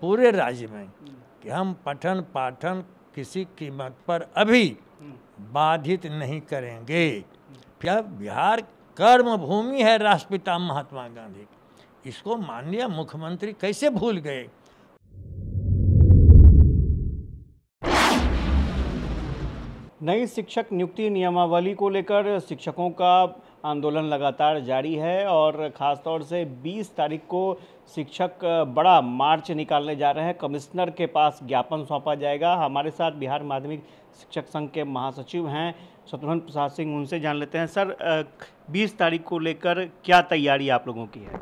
पूरे राज्य में कि हम पठन पाठन किसी कीमत पर अभी बाधित नहीं करेंगे क्या बिहार कर्म भूमि है राष्ट्रपिता महात्मा गांधी इसको माननीय मुख्यमंत्री कैसे भूल गए नई शिक्षक नियुक्ति नियमावली को लेकर शिक्षकों का आंदोलन लगातार जारी है और ख़ासतौर से 20 तारीख को शिक्षक बड़ा मार्च निकालने जा रहे हैं कमिश्नर के पास ज्ञापन सौंपा जाएगा हमारे साथ बिहार माध्यमिक शिक्षक संघ के महासचिव हैं शत्रुघ्न प्रसाद सिंह उनसे जान लेते हैं सर 20 तारीख को लेकर क्या तैयारी आप लोगों की है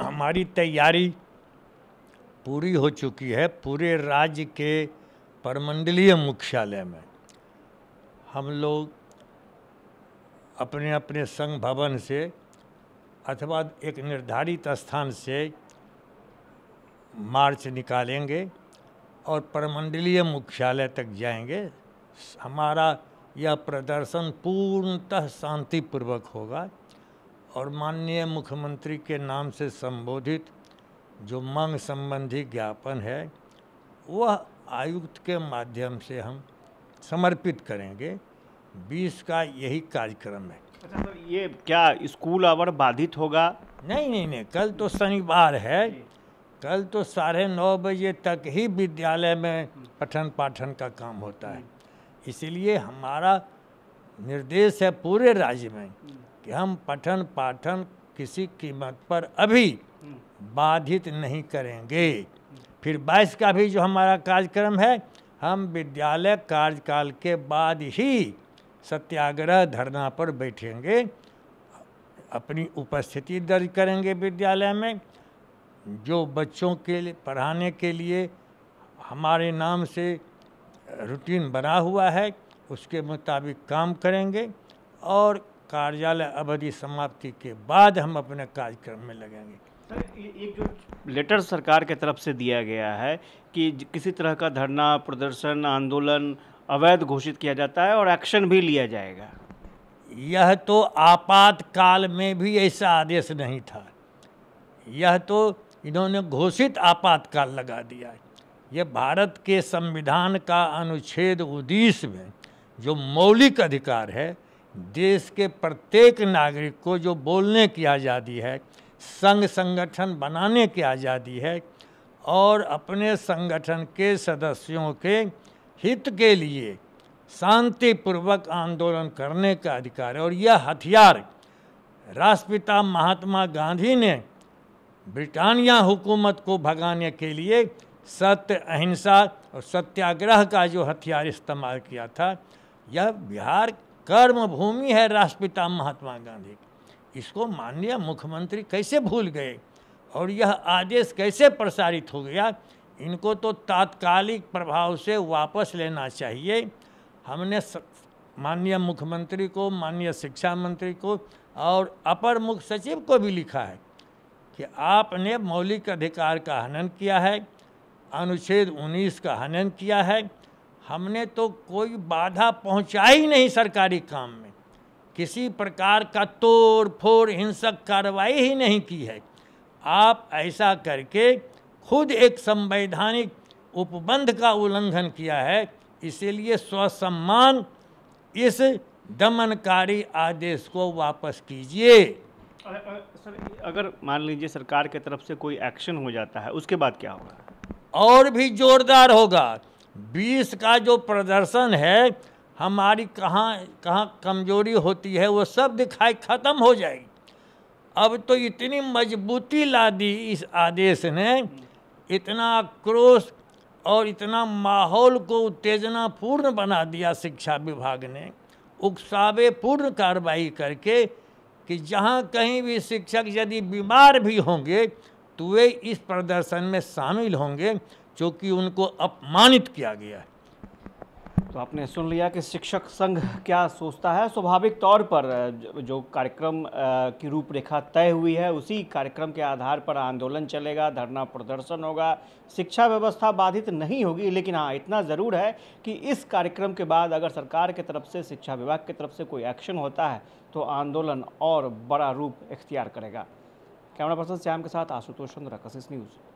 हमारी तैयारी पूरी हो चुकी है पूरे राज्य के परमंडलीय मुख्यालय में हम लोग अपने अपने संघ भवन से अथवा एक निर्धारित स्थान से मार्च निकालेंगे और प्रमंडलीय मुख्यालय तक जाएंगे हमारा यह प्रदर्शन पूर्णतः शांतिपूर्वक होगा और माननीय मुख्यमंत्री के नाम से संबोधित जो मांग संबंधी ज्ञापन है वह आयुक्त के माध्यम से हम समर्पित करेंगे बीस का यही कार्यक्रम है अच्छा सर तो ये क्या स्कूल आवर बाधित होगा नहीं नहीं नहीं कल तो शनिवार है कल तो साढ़े नौ बजे तक ही विद्यालय में पठन पाठन का काम होता है इसलिए हमारा निर्देश है पूरे राज्य में कि हम पठन पाठन किसी कीमत पर अभी बाधित नहीं करेंगे फिर बाईस का भी जो हमारा कार्यक्रम है हम विद्यालय कार्यकाल के बाद ही सत्याग्रह धरना पर बैठेंगे अपनी उपस्थिति दर्ज करेंगे विद्यालय में जो बच्चों के लिए पढ़ाने के लिए हमारे नाम से रूटीन बना हुआ है उसके मुताबिक काम करेंगे और कार्यालय अवधि समाप्ति के बाद हम अपने कार्यक्रम में लगेंगे एक जो लेटर सरकार के तरफ से दिया गया है कि किसी तरह का धरना प्रदर्शन आंदोलन अवैध घोषित किया जाता है और एक्शन भी लिया जाएगा यह तो आपातकाल में भी ऐसा आदेश नहीं था यह तो इन्होंने घोषित आपातकाल लगा दिया है यह भारत के संविधान का अनुच्छेद उद्देश्य में जो मौलिक अधिकार है देश के प्रत्येक नागरिक को जो बोलने की आज़ादी है संघ संगठन बनाने की आज़ादी है और अपने संगठन के सदस्यों के हित के लिए शांतिपूर्वक आंदोलन करने का अधिकार है और यह हथियार राष्ट्रपिता महात्मा गांधी ने ब्रिटानिया हुकूमत को भगाने के लिए सत्य अहिंसा और सत्याग्रह का जो हथियार इस्तेमाल किया था यह बिहार कर्म भूमि है राष्ट्रपिता महात्मा गांधी की इसको माननीय मुख्यमंत्री कैसे भूल गए और यह आदेश कैसे प्रसारित हो गया इनको तो तात्कालिक प्रभाव से वापस लेना चाहिए हमने माननीय मुख्यमंत्री को माननीय शिक्षा मंत्री को और अपर मुख्य सचिव को भी लिखा है कि आपने मौलिक अधिकार का हनन किया है अनुच्छेद 19 का हनन किया है हमने तो कोई बाधा पहुंचाई नहीं सरकारी काम में किसी प्रकार का तोड़ फोड़ हिंसक कार्रवाई ही नहीं की है आप ऐसा करके खुद एक संवैधानिक उपबंध का उल्लंघन किया है इसीलिए स्वसम्मान इस दमनकारी आदेश को वापस कीजिए सर अगर मान लीजिए सरकार के तरफ से कोई एक्शन हो जाता है उसके बाद क्या होगा और भी जोरदार होगा बीस का जो प्रदर्शन है हमारी कहाँ कहाँ कमजोरी होती है वो सब दिखाई ख़त्म हो जाएगी अब तो इतनी मजबूती ला दी इस आदेश ने इतना आक्रोश और इतना माहौल को उत्तेजनापूर्ण बना दिया शिक्षा विभाग ने उकसावे पूर्ण कार्रवाई करके कि जहाँ कहीं भी शिक्षक यदि बीमार भी होंगे तो वे इस प्रदर्शन में शामिल होंगे चूँकि उनको अपमानित किया गया है तो आपने सुन लिया कि शिक्षक संघ क्या सोचता है स्वाभाविक तौर पर जो कार्यक्रम की रूपरेखा तय हुई है उसी कार्यक्रम के आधार पर आंदोलन चलेगा धरना प्रदर्शन होगा शिक्षा व्यवस्था बाधित नहीं होगी लेकिन हाँ इतना ज़रूर है कि इस कार्यक्रम के बाद अगर सरकार की तरफ से शिक्षा विभाग की तरफ से कोई एक्शन होता है तो आंदोलन और बड़ा रूप इख्तियार करेगा कैमरा पर्सन श्याम के साथ आशुतोष चंद्र कशिश न्यूज़